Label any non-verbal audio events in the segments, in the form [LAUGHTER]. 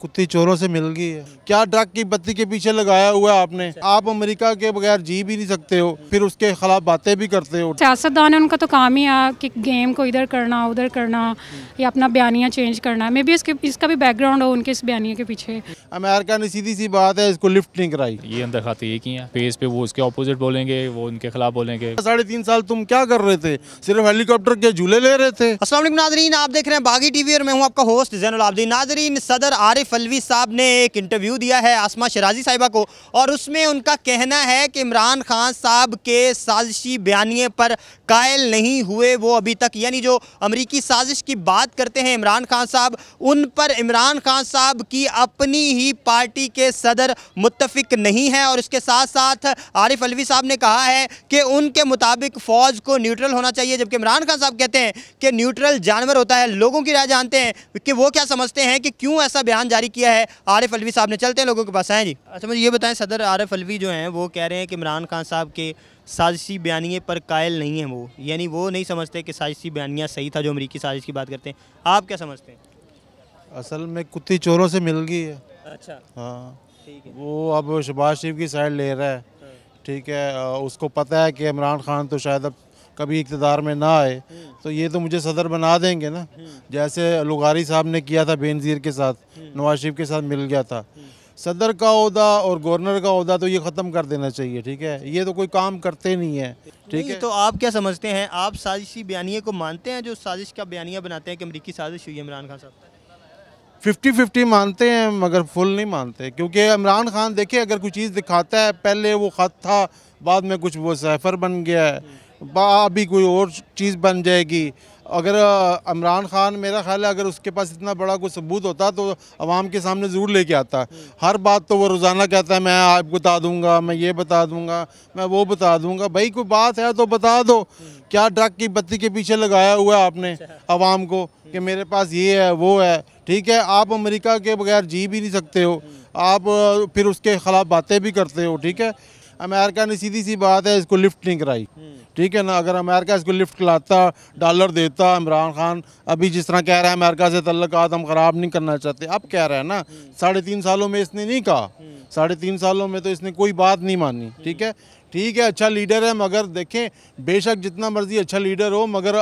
कुत्ती चोरों से मिल गई है क्या ड्रग की बत्ती के पीछे लगाया हुआ है आपने आप अमेरिका के बगैर जी भी नहीं सकते हो फिर उसके खिलाफ बातें भी करते हो सियासतदान है उनका तो काम ही है कि गेम को इधर करना उधर करना या अपना बयानिया चेंज करना मे भी इसके इसका भी बैकग्राउंड हो उनके इस बयानिया के पीछे अमेरिका ने सीधी सी बात है इसको लिफ्ट नहीं कराई ये अंदर खाते ये की फेस पे वो उसके अपोजिट बोलेंगे वो उनके खिलाफ बोलेंगे साढ़े तीन साल तुम क्या कर रहे थे सिर्फ हेलीकॉप्टर के झूले ले रहे थे असल नाजरीन आप देख रहे हैं बागी टीवी और मैं हूँ आपका होस्ट जैन नाजरीन सदर आरिफ फलवी साहब ने एक इंटरव्यू दिया है आसमा शराजी साहिबा को और उसमें उनका कहना है कि इमरान खान साहब के साजिशी बयानी पर कायल नहीं हुए वो अभी तक यानी जो अमरीकी साजिश की बात करते हैं इमरान खान साहब उन पर इमरान खान साहब की अपनी ही पार्टी के सदर मुतफिक नहीं है और इसके साथ साथ आरिफ अलवी साहब ने कहा है कि उनके मुताबिक फ़ौज को न्यूट्रल होना चाहिए जबकि इमरान खान साहब कहते हैं कि न्यूट्रल जानवर होता है लोगों की राय जानते हैं कि वो क्या समझते हैं कि क्यों ऐसा बयान जारी किया है आरिफ अलवी साहब ने चलते हैं लोगों के पास आए जी अच्छा मुझे ये बताएं सदर आरिफ अलवी जो हैं वो कह रहे हैं कि इमरान खान साहब के साजिशी बयानिए पर कायल नहीं हैं वो यानी वो नहीं समझते कि साजिशी बयानिया सही था जो अमरीकी साजिश की बात करते हैं आप क्या समझते हैं असल में कुत्ती चोरों से मिल गई है अच्छा हाँ वो अब शबाज शरीफ की साइड ले रहा है हाँ। ठीक है उसको पता है कि इमरान खान तो शायद अब कभी इकतदार में ना आए हम्म। तो ये तो मुझे सदर बना देंगे ना हम्म। जैसे लुगारी साहब ने किया था बेनज़ीर के साथ हम्म। नवाज शरीफ के साथ मिल गया था सदर का अहदा और गवर्नर का अहदा तो ये ख़त्म कर देना चाहिए ठीक है ये तो कोई काम करते नहीं है ठीक है तो आप क्या समझते हैं आप साजिशी बयानिए को मानते हैं जो साजिश का बयानिया बनाते हैं कि अमरीकी साजिश हुई इमरान खान साहब फिफ्टी फिफ्टी मानते हैं मगर फुल नहीं मानते क्योंकि इमरान खान देखे अगर कोई चीज़ दिखाता है पहले वो ख़त था बाद में कुछ वो सैफर बन गया है अभी कोई और चीज़ बन जाएगी अगर इमरान खान मेरा ख्याल है अगर उसके पास इतना बड़ा कोई सबूत होता तो आवाम के सामने ज़रूर लेके आता हर बात तो वो रोज़ाना कहता है मैं आपको बता दूंगा मैं ये बता दूंगा मैं वो बता दूंगा भाई कोई बात है तो बता दो क्या ड्रग की बत्ती के पीछे लगाया हुआ है आपने आवाम को कि मेरे पास ये है वो है ठीक है आप अमरीका के बगैर जी भी नहीं सकते हो आप फिर उसके ख़िलाफ़ बातें भी करते हो ठीक है अमेरिका ने सीधी सी बात है इसको लिफ्ट नहीं कराई ठीक है ना अगर अमेरिका इसको लिफ्ट कराता डॉलर देता इमरान खान अभी जिस तरह कह रहा है अमेरिका से तल्लक हम ख़राब नहीं करना चाहते अब कह रहा है ना साढ़े तीन सालों में इसने नहीं कहा साढ़े तीन सालों में तो इसने कोई बात नहीं मानी ठीक है ठीक है अच्छा लीडर है मगर देखें बेशक जितना मर्जी अच्छा लीडर हो मगर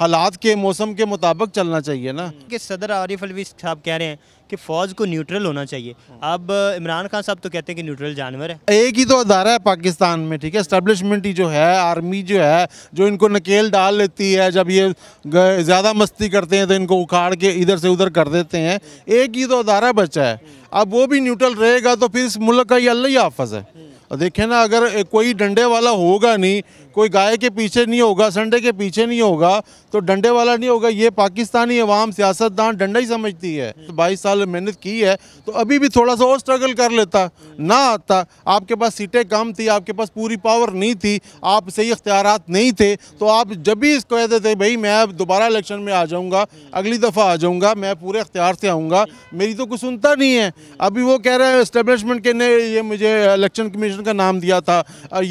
हालात के मौसम के मुताबिक चलना चाहिए ना कि सदर आरिफ अलवी साहब कह रहे हैं कि फ़ौज को न्यूट्रल होना चाहिए अब इमरान खान साहब तो कहते हैं कि न्यूट्रल जानवर है एक ही तो अदारा है पाकिस्तान में ठीक है इस्टेब्लिशमेंट ही जो है आर्मी जो है जो इनको नकेल डाल लेती है जब ये ज़्यादा मस्ती करते हैं तो इनको उखाड़ के इधर से उधर कर देते हैं एक ही तो अदारा बचा है अब वो भी न्यूट्रल रहेगा तो फिर इस मुल्क का ये अल्लाह ही हाफज है देखें ना अगर कोई डंडे वाला होगा नहीं कोई गाय के पीछे नहीं होगा संडे के पीछे नहीं होगा तो डंडे वाला नहीं होगा ये पाकिस्तानी अवाम सियासतदान डंडा ही समझती है तो बाईस साल मेहनत की है तो अभी भी थोड़ा सा और स्ट्रगल कर लेता ना आता आपके पास सीटें कम थी आपके पास पूरी पावर नहीं थी आप सही अख्तियार नहीं थे तो आप जब भी इसको कहते थे भाई मैं दोबारा इलेक्शन में आ जाऊँगा अगली दफ़ा आ जाऊँगा मैं पूरे अख्तियार से आऊँगा मेरी तो कुछ सुनता नहीं है अभी वो कह रहे हैं इस्टेबलिशमेंट के ने ये मुझे इलेक्शन कमीशन का नाम दिया था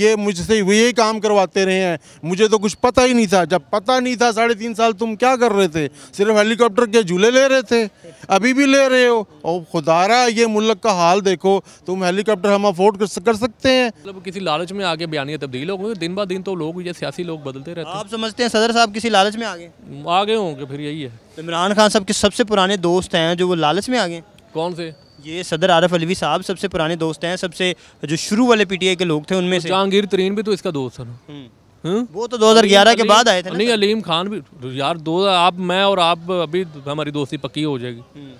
ये मुझसे यही काम करवाता आते रहे हैं मुझे तो कुछ पता ही नहीं था जब पता नहीं था साढ़े तीन साल तुम क्या कर रहे थे सिर्फ हेलीकॉप्टर के झूले ले रहे थे अभी भी ले रहे हो और खुदारा ये मुल्क का हाल देखो तुम हेलीकॉप्टर हम अफोर्ड कर सकते हैं मतलब किसी लालच में आगे बयानिया तब्दील हो गए दिन ब दिन तो लोग ये सियासी लोग बदलते रहते आप समझते हैं सदर साहब किसी लालच में आगे आगे होंगे फिर यही है इमरान खान साहब के सबसे पुराने दोस्त हैं जो वो लालच में आ गए कौन से ये सदर आरफ अलवी साहब सबसे पुराने दोस्त हैं सबसे जो शुरू वाले पीटीआई के लोग थे उनमें तो से जहांगीर तरीन भी तो इसका दोस्त है ना हुँ? हम्म। हम्म? वो तो 2011 के बाद आए थे नहीं अलीम खान भी यार दो आप मैं और आप अभी हमारी दोस्ती पक्की हो जाएगी हम्म।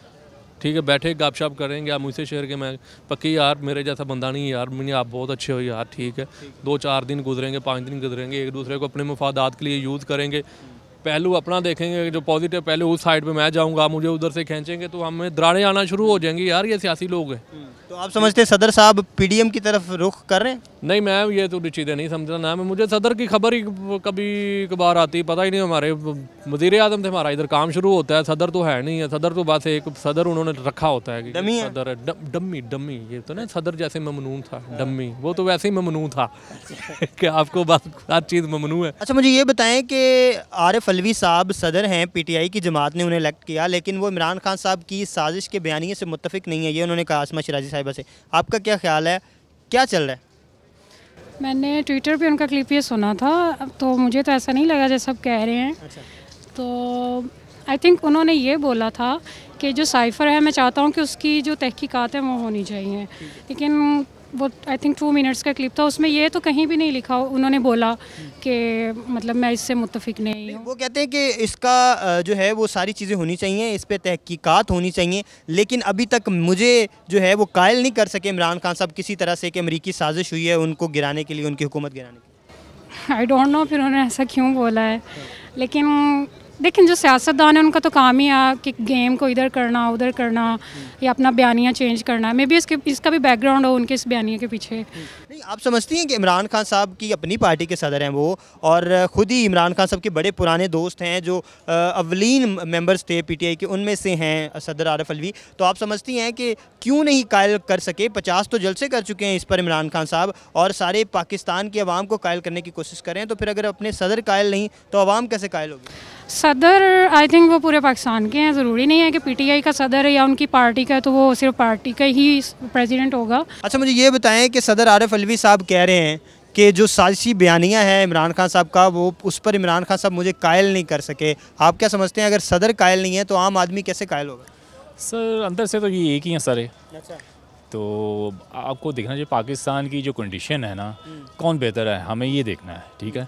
ठीक है बैठे गप शप करेंगे आप मुझसे शेयर के मैं पक्की यार मेरे जैसा बंदा नहीं यार मैंने आप बहुत अच्छे हो यार ठीक है दो चार दिन गुजरेंगे पाँच दिन गुजरेंगे एक दूसरे को अपने मफादात के लिए यूज़ करेंगे पहलू अपना देखेंगे जो पॉजिटिव पहलू उस साइड पे मैं जाऊंगा मुझे उधर से खींचेंगे तो हमें दराड़े आना शुरू हो जाएंगे यार ये सियासी लोग हैं हम्म, तो आप समझते सदर साहब पीडीएम की तरफ रुख कर रहे हैं नहीं मैम ये तो चीज़ें नहीं समझना ना मैं मुझे सदर की खबर ही कभी कभार आती पता ही नहीं हमारे वजीर आजम थे हमारा इधर काम शुरू होता है सदर तो है नहीं है सदर तो बस एक सदर उन्होंने रखा होता है कि डमी सदर है ड, डम्मी डम्मी ये तो ना सदर जैसे ममनू था डम्मी वो तो वैसे ही ममनू था [LAUGHS] कि आपको बस हर चीज़ ममनू है अच्छा मुझे ये बताएं कि आरिफ अलवी साहब सदर हैं पी टी आई की जमात ने उन्हें इलेक्ट किया लेकिन वो इमरान खान साहब की साजिश के बयानी से मुतफिक नहीं है ये उन्होंने कहा आसमा शराजी साहिबा से आपका क्या ख्याल है क्या चल रहा है मैंने ट्विटर पे उनका क्लिप ये सुना था तो मुझे तो ऐसा नहीं लगा जैसा सब कह रहे हैं अच्छा। तो आई थिंक उन्होंने ये बोला था कि जो साइफ़र है मैं चाहता हूँ कि उसकी जो तहकीक़ात हैं वो होनी चाहिए लेकिन वो आई थिंक टू मिनट्स का क्लिप था उसमें ये तो कहीं भी नहीं लिखा उन्होंने बोला कि मतलब मैं इससे मुतफिक नहीं हूँ वो कहते हैं कि इसका जो है वो सारी चीज़ें होनी चाहिए इस पर तहकीकात होनी चाहिए लेकिन अभी तक मुझे जो है वो कायल नहीं कर सके इमरान खान साहब किसी तरह से कि अमरीकी साजिश हुई है उनको गिराने के लिए उनकी हुकूमत गिराने के लिए आई डोंट नो फिर उन्होंने ऐसा क्यों बोला है लेकिन देखें जो सियासतदान है उनका तो काम ही है कि गेम को इधर करना उधर करना या अपना बयानियाँ चेंज करना मे बी इसके इसका भी बैकग्राउंड हो उनके इस बयानिया के पीछे नहीं आप समझती हैं कि इमरान खान साहब की अपनी पार्टी के सदर हैं वो और ख़ुद ही इमरान खान साहब के बड़े पुराने दोस्त हैं जो अवलिन मेंबर्स थे पीटीआई के उनमें से हैं सदर आरफ अलवी तो आप समझती हैं कि क्यों नहीं कायल कर सके पचास तो जलसे कर चुके हैं इस पर इमरान खान साहब और सारे पाकिस्तान की आवाम को कायल करने की कोशिश करें तो फिर अगर अपने सदर कायल नहीं तो आवाम कैसे कायल होगी सदर आई थिंक वो पूरे पाकिस्तान के हैं ज़रूरी नहीं है कि पीटीआई का सदर है या उनकी पार्टी का है तो वो सिर्फ पार्टी का ही प्रेसिडेंट होगा अच्छा मुझे ये बताएं कि सदर आरफ अलवी साहब कह रहे हैं कि जो साजिशी बयानियाँ हैं इमरान खान साहब का वो उस पर इमरान खान साहब मुझे कायल नहीं कर सके आप क्या समझते हैं अगर सदर कायल नहीं है तो आम आदमी कैसे कायल होगा सर अंदर से तो ये एक ही है सारे अच्छा। तो आपको देखना चाहिए पाकिस्तान की जो कंडीशन है ना कौन बेहतर है हमें ये देखना है ठीक है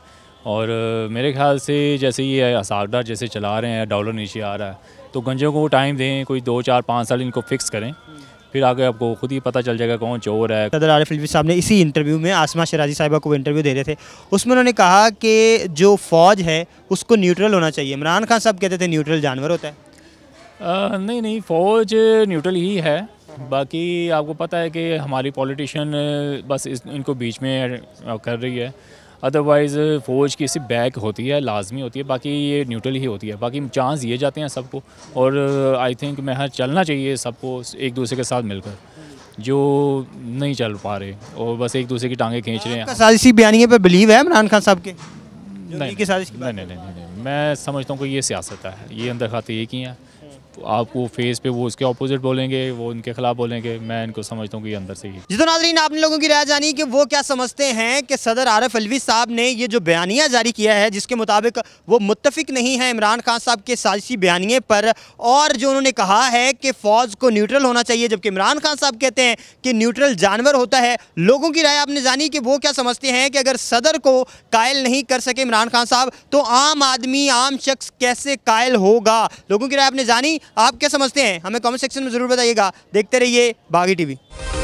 और मेरे ख्याल से जैसे ये असारदार जैसे चला रहे हैं डॉलर नीचे आ रहा है तो गंजों को टाइम दें कोई दो चार पाँच साल इनको फिक्स करें फिर आगे आपको खुद ही पता चल जाएगा कौन चोर है सदर आरिफ अलवी साहब ने इसी इंटरव्यू में आसमा शराजी साहिबा को इंटरव्यू दे रहे थे उसमें उन्होंने कहा कि जो फ़ौज है उसको न्यूट्रल होना चाहिए इमरान खान साहब कहते थे न्यूट्रल जानवर होता है आ, नहीं नहीं फ़ौज न्यूट्रल ही है बाकी आपको पता है कि हमारी पॉलिटिशियन बस इस, इनको बीच में कर रही है अदरवाइज़ फ़ौज की सिर्फ बैक होती है लाजमी होती है बाकी ये न्यूट्रल ही होती है बाकी चांस दिए जाते हैं सबको और आई थिंक मैं हर चलना चाहिए सबको एक दूसरे के साथ मिलकर जो नहीं चल पा रहे और बस एक दूसरे की टांगे खींच रहे हैं साजिशी बयानी पर बिलीव है इमरान खान साहब के नहीं नहीं नहीं, नहीं मैं समझता हूँ कि ये सियासत है ये अंदर खाते यही की है आपको फेस पे वो उसके अपोजिट बोलेंगे वो उनके खिलाफ बोलेंगे मैं इनको समझता हूँ कि अंदर से ही जितो नाजरीन आपने लोगों की राय जानी कि वो क्या समझते हैं कि सदर आरफ अलवी साहब ने ये जो बयानिया जारी किया है जिसके मुताबिक वो मुतफिक नहीं है इमरान खान साहब के साजिशी बयानिए पर और जो उन्होंने कहा है कि फ़ौज को न्यूट्रल होना चाहिए जबकि इमरान खान साहब कहते हैं कि न्यूट्रल जानवर होता है लोगों की राय आपने जानी कि वो क्या समझते हैं कि अगर सदर को कायल नहीं कर सके इमरान खान साहब तो आम आदमी आम शख्स कैसे कायल होगा लोगों की राय आपने जानी आप क्या समझते हैं हमें कमेंट सेक्शन में ज़रूर बताइएगा देखते रहिए बागी टीवी